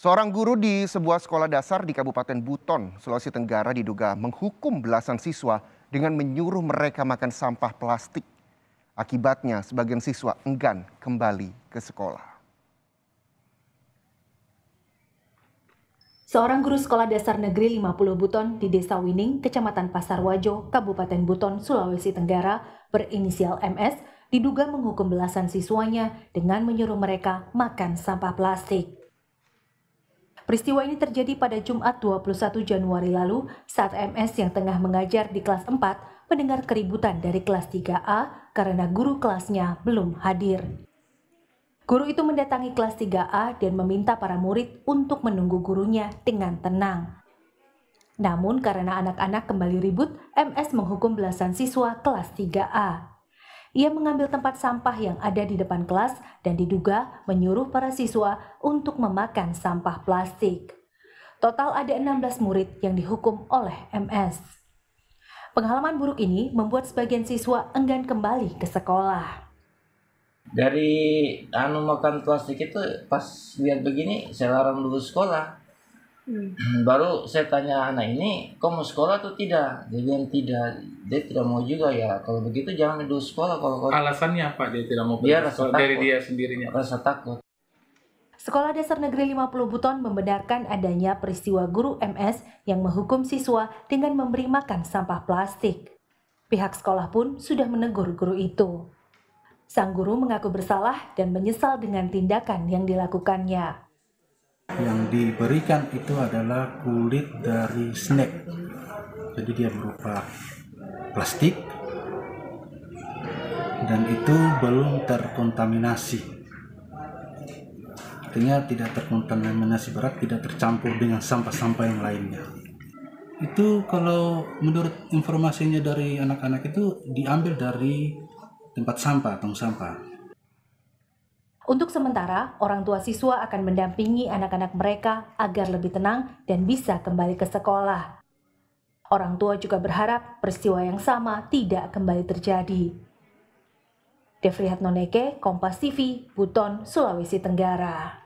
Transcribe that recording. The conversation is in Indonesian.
Seorang guru di sebuah sekolah dasar di Kabupaten Buton, Sulawesi Tenggara diduga menghukum belasan siswa dengan menyuruh mereka makan sampah plastik. Akibatnya sebagian siswa enggan kembali ke sekolah. Seorang guru sekolah dasar negeri 50 Buton di Desa Wining, Kecamatan Pasar Wajo, Kabupaten Buton, Sulawesi Tenggara berinisial MS diduga menghukum belasan siswanya dengan menyuruh mereka makan sampah plastik. Peristiwa ini terjadi pada Jumat 21 Januari lalu saat MS yang tengah mengajar di kelas 4 mendengar keributan dari kelas 3A karena guru kelasnya belum hadir. Guru itu mendatangi kelas 3A dan meminta para murid untuk menunggu gurunya dengan tenang. Namun karena anak-anak kembali ribut, MS menghukum belasan siswa kelas 3A. Ia mengambil tempat sampah yang ada di depan kelas dan diduga menyuruh para siswa untuk memakan sampah plastik. Total ada 16 murid yang dihukum oleh MS. Pengalaman buruk ini membuat sebagian siswa enggan kembali ke sekolah. Dari anu makan plastik itu pas lihat begini saya larang dulu sekolah Hmm. hmm. baru saya tanya anak ini kok mau sekolah atau tidak dia bilang tidak dia tidak mau juga ya kalau begitu jangan dulu sekolah kalau kau alasannya apa dia tidak mau dia rasa takut. dari dia sendirinya rasa takut Sekolah Dasar Negeri 50 Buton membenarkan adanya peristiwa guru MS yang menghukum siswa dengan memberi makan sampah plastik. Pihak sekolah pun sudah menegur guru itu. Sang guru mengaku bersalah dan menyesal dengan tindakan yang dilakukannya yang diberikan itu adalah kulit dari snack jadi dia berupa plastik dan itu belum terkontaminasi artinya tidak terkontaminasi berat tidak tercampur dengan sampah-sampah yang lainnya itu kalau menurut informasinya dari anak-anak itu diambil dari tempat sampah atau sampah untuk sementara, orang tua siswa akan mendampingi anak-anak mereka agar lebih tenang dan bisa kembali ke sekolah. Orang tua juga berharap peristiwa yang sama tidak kembali terjadi. Devrihat Noneke, Kompas TV, Buton, Sulawesi Tenggara.